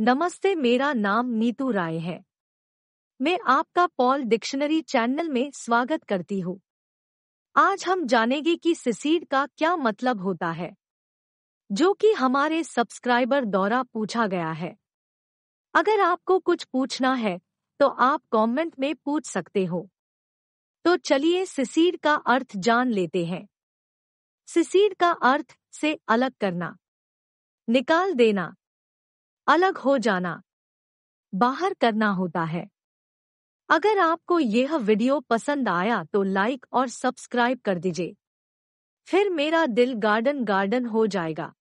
नमस्ते मेरा नाम नीतू राय है मैं आपका पॉल डिक्शनरी चैनल में स्वागत करती हूँ आज हम जानेंगे कि सिसीड का क्या मतलब होता है जो कि हमारे सब्सक्राइबर द्वारा पूछा गया है अगर आपको कुछ पूछना है तो आप कमेंट में पूछ सकते हो तो चलिए सिसीड का अर्थ जान लेते हैं सिसीड का अर्थ से अलग करना निकाल देना अलग हो जाना बाहर करना होता है अगर आपको यह वीडियो पसंद आया तो लाइक और सब्सक्राइब कर दीजिए फिर मेरा दिल गार्डन गार्डन हो जाएगा